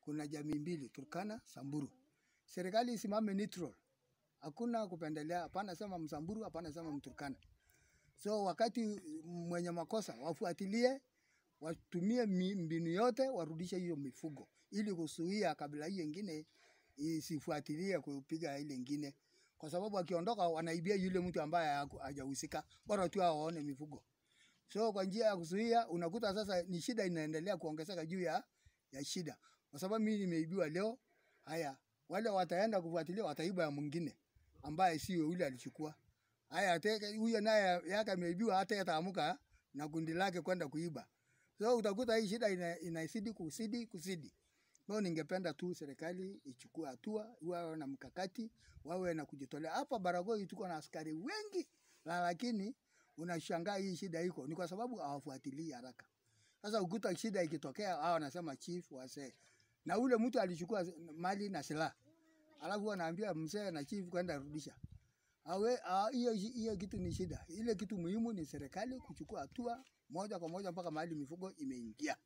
kuna jamii mbili, Turkana, Samburu. Serikali isimame neutral, hakuna kupendelea, hapana sema Msamburu, hapana sema Mturkana. So wakati mwenye makosa wafuatilie, watumie mbinu yote, warudishe hiyo mifugo ili kusuia kabila hiyo ingine isifuatilie kupiga ile ingine, kwa sababu akiondoka wanaibia yule mtu ambaye hajahusika, bora tu aone mifugo. So kwa njia ya kuzuia, unakuta sasa ni shida inaendelea kuongezeka juu ya, ya shida kwa sababu mimi nimeibiwa leo. Haya, wale wataenda kufuatilia wataiba ya mwingine ambaye sio yule alichukua. Haya, huyo naye yake ameibiwa, hata yataamuka na kundi lake kwenda kuiba. So utakuta hii shida ina, inaisidi kusidi kusidi. No, ningependa tu serikali ichukue hatua, wawe na mkakati, wawe na kujitolea. Hapa Baragoi tuko na askari wengi la, lakini unashangaa hii shida iko ni kwa sababu hawafuatilii haraka. Sasa ukuta shida ikitokea, hao wanasema chief wasee na ule mtu alichukua mali na silaha, alafu anaambia mzee na chief kwenda rudisha awe hiyo hiyo kitu ni shida. Ile kitu muhimu ni serikali kuchukua hatua moja kwa moja mpaka mahali mifugo imeingia.